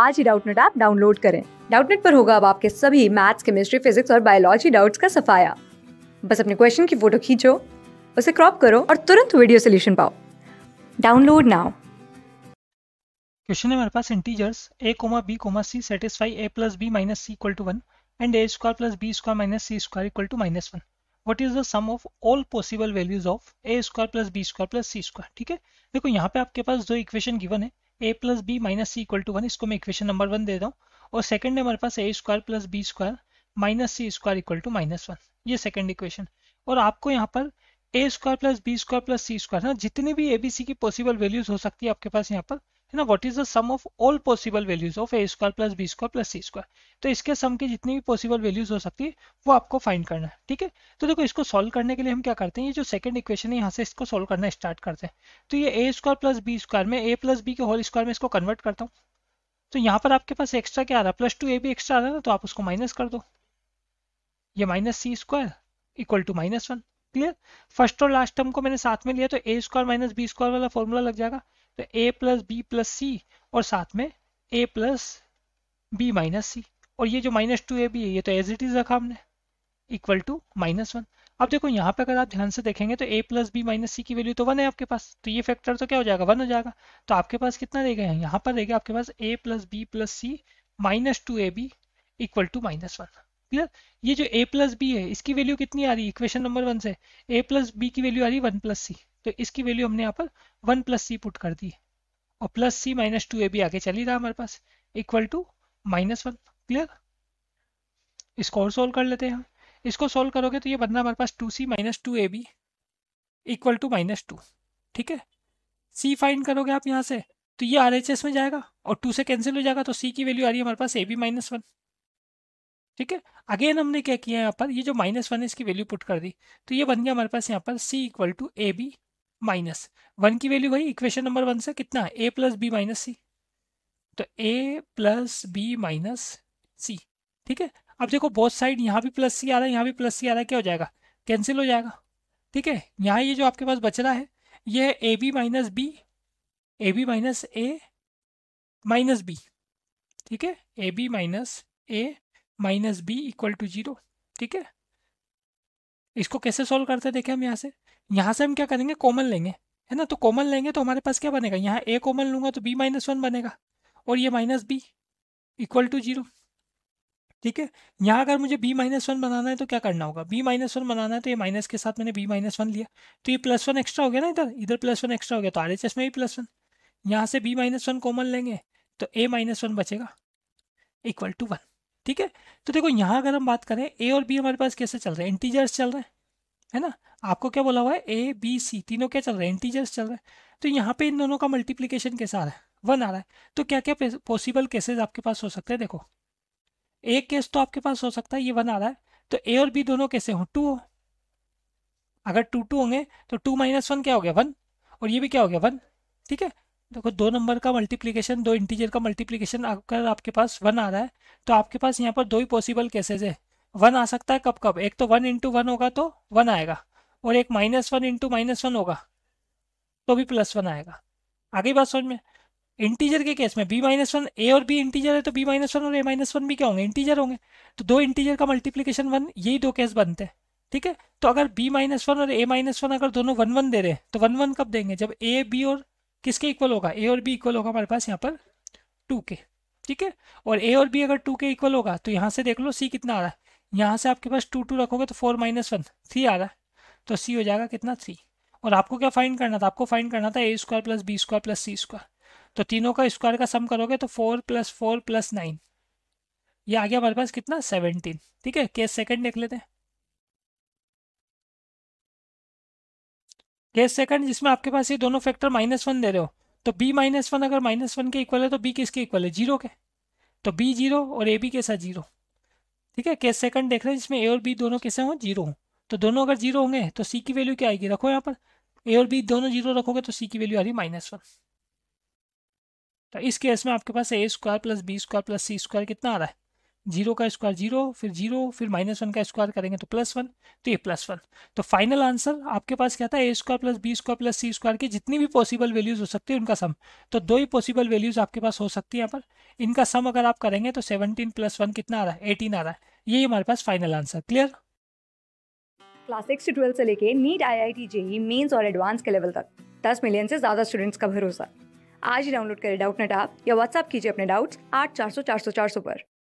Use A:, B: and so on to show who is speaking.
A: आज ही Doubtnut app download करें डाउटनेट पर होगा अब आपके सभी मैथ्स केमिस्ट्री फिजिक्स और बायोलॉजी डाउट्स का सफाया बस अपने क्वेश्चन की फोटो खींचो उसे क्रॉप करो और तुरंत वीडियो सोल्यूशन पाओ डाउनलोड नाउ क्वेश्चन है मेरे पास integers a comma b comma c satisfy a plus b minus c equal to one and a square plus b square minus c square equal to minus one what is the sum of all possible values of a square plus b square plus c square ठीक है देखो यहाँ पे आपके पास दो equation given है a plus b minus c equal to one इसको मैं इक्वेशन नंबर वन दे रहा हूँ और सेकंड है हमारे पास a square plus b square minus c square equal to minus one ये सेकंड इक्वेशन और आपको यहाँ पर a square plus b square plus c square ना जितनी भी एबीसी की पॉसिबल वैल्यूज हो सकती है आपके पास यहाँ पर है ना what is the sum of all possible values of a square plus b square plus c square तो इसके सम की जितनी भी पॉसिबल वैल्यूज हो सकती है वो आपको फाइंड करना है ठीक है तो देखो इसको सॉल्व करने के लिए हम क्या करते हैं ये जो सेकंड इक्वेशन है यहाँ से इसको सॉल्व करना स्टार्ट करते हैं तो ये a square plus b square में ए प्लस बी के होल स्क्वायर में इसको कन्वर्ट करता हूँ तो यहाँ पर आपके पास एक्स्ट्रा क्या आ रहा है प्लस टू ए भी एक्स्ट्रा आ रहा है ना तो आप उसको माइनस कर दो ये minus c square equal to minus one clear first और लास्ट टर्म को मैंने साथ में लिया तो a square minus b square वाला फॉर्मूला लग जाएगा तो a plus b plus c और साथ में a plus b minus c और ये जो माइनस टू ए बी है ये तो एज इट इज रखा हमने इक्वल टू माइनस वन अब देखो यहाँ पे अगर आप ध्यान से देखेंगे तो a plus b minus c की वैल्यू तो वन है आपके पास तो ये फैक्टर तो क्या हो जाएगा वन हो जाएगा तो आपके पास कितना रहेगा यहाँ पर रहेगा आपके पास a plus b plus c minus two a b equal to minus one clear ये जो ए प्लस बी है इसकी वैल्यू कितनी आ रही है इक्वेशन नंबर वन से ए प्लस बी की वैल्यू आ रही है वन प्लस सी तो इसकी वैल्यू हमने यहाँ पर वन प्लस सी पुट कर दी और plus c minus two a भी आगे चली रहा हमारे पास equal to minus one clear इसको और सोल्व कर लेते हैं इसको सोल्व करोगे तो ये बनना हमारे पास two c minus two a b equal to minus two ठीक है सी फाइंड करोगे आप यहाँ से तो ये आर एच एस में जाएगा और टू से कैंसिल हो जाएगा तो सी की वैल्यू आ रही है हमारे पास ए बी माइनस वन ठीक है अगेन हमने क्या किया यहाँ पर ये जो माइनस वन है इसकी वैल्यू पुट कर दी तो ये बन गया हमारे पास यहाँ पर c equal to a b minus one की वैल्यू वही इक्वेशन नंबर वन से कितना a plus b minus c तो a plus b minus c ठीक है अब देखो बहुत साइड यहाँ भी प्लस सी आ रहा है यहाँ भी प्लस सी आ रहा है क्या हो जाएगा कैंसिल हो जाएगा ठीक है यहाँ ये जो आपके पास बच रहा है ये a b minus b a b minus a minus b ठीक है a b minus a minus b equal to zero ठीक है इसको कैसे सॉल्व करते हैं देखें हम यहाँ से यहाँ से हम क्या करेंगे कॉमन लेंगे है ना तो कॉमन लेंगे तो हमारे पास क्या बनेगा यहाँ ए कॉमन लूंगा तो बी माइनस वन बनेगा और ये minus b equal to zero ठीक है यहाँ अगर मुझे बी माइनस वन बनाना है तो क्या करना होगा बी माइनस वन बनाना है तो ये माइनस के साथ मैंने बी माइनस वन लिया तो ये प्लस वन एक्स्ट्रा हो गया ना इधर इधर प्लस वन एक्स्ट्रा हो गया तो आर में भी प्लस वन यहाँ से बी माइनस वन कॉमन लेंगे तो ए माइनस वन बचेगा इक्वल टू वन ठीक है तो देखो यहाँ अगर हम बात करें ए और बी हमारे पास कैसे चल रहे हैं इंटीजर्स चल रहे हैं है ना आपको क्या बोला हुआ है ए बी सी तीनों क्या चल रहे हैं इंटीजर्स चल रहे हैं तो यहाँ पे इन दोनों का मल्टीप्लीकेशन कैसा आ रहा है वन आ रहा है तो क्या क्या पॉसिबल केसेज आपके पास हो सकते हैं देखो एक केस तो आपके पास हो सकता है ये वन आ रहा है तो ए और बी दोनों कैसे हो टू हो अगर टू टू होंगे तो टू माइनस वन क्या हो गया वन और ये भी क्या हो गया वन ठीक है देखो दो नंबर का मल्टीप्लीकेशन दो इंटीजर का मल्टीप्लीकेशन अगर आपके पास वन आ रहा है तो आपके पास यहाँ पर दो ही पॉसिबल केसेज है वन आ सकता है कब कब एक तो वन इंटू वन होगा तो वन आएगा और एक minus one into minus one होगा तो भी प्लस वन आएगा आगे बात समझ में इंटीजर के केस में बी माइनस वन ए और बी इंटीजर है तो बी माइनस वन और ए माइनस वन भी क्या होंगे इंटीजर होंगे तो दो इंटीजर का मल्टीप्लीकेशन वन यही दो केस बनते हैं ठीक है तो अगर बी माइनस वन और ए माइनस वन अगर दोनों वन वन दे रहे हैं तो वन वन कब देंगे जब ए बी और किसके इक्वल होगा ए और बी इक्वल होगा हमारे पास यहाँ पर टू के ठीक है और ए और बी अगर टू के इक्वल होगा तो यहाँ से देख लो सी कितना आ रहा है यहाँ से आपके पास टू टू रखोगे तो फोर माइनस वन थ्री आ रहा है तो सी हो जाएगा कितना थ्री और आपको क्या फाइन करना था आपको फाइन करना था a square plus b square plus c square तो तीनों का स्क्वायर का सम करोगे तो four plus four plus nine ये आ गया हमारे पास कितना सेवनटीन ठीक है केस सेकंड देख लेते हैं केस सेकंड जिसमें आपके पास ये दोनों फैक्टर माइनस वन दे रहे हो तो बी माइनस वन अगर माइनस वन के इक्वल है तो बी किसके इक्वल है जीरो के तो बी जीरो और ए बी के साथ जीरो ठीक है केस सेकंड देख रहे हैं जिसमें ए और बी दोनों कैसे हों जीरो हों तो दोनों अगर जीरो होंगे तो सी की वैल्यू क्या आएगी रखो यहाँ पर ए और बी दोनों जीरो रखोगे तो सी की वैल्यू आ रही माइनस वन तो इस केस में आपके पास a square plus b square plus c square कितना आ रहा है जीरो का स्क्वायर जीरो फिर जीरो फिर माइनस वन का स्क्वायर करेंगे तो प्लस वन तो ये प्लस वन तो फाइनल आंसर आपके पास क्या था a square plus b square plus c square की जितनी भी पॉसिबल वैल्यूज हो सकती है उनका सम तो दो ही पॉसिबल वैल्यूज आपके पास हो सकती है यहाँ पर इनका सम अगर आप करेंगे तो सेवनटीन प्लस वन कितना आ रहा है एटीन आ रहा है यही हमारे पास final answer clear class six से ट्वेल्थ से लेके NEET I I T JEE mains और एडवांस के लेवल तक दस मिलियन से ज़्यादा स्टूडेंट्स का भरोसा आज ही डाउनलोड करें डाउट नेट आप या व्हाट्सअप कीजिए अपने डाउट्स आठ चार सौ चार सौ चार सौ पर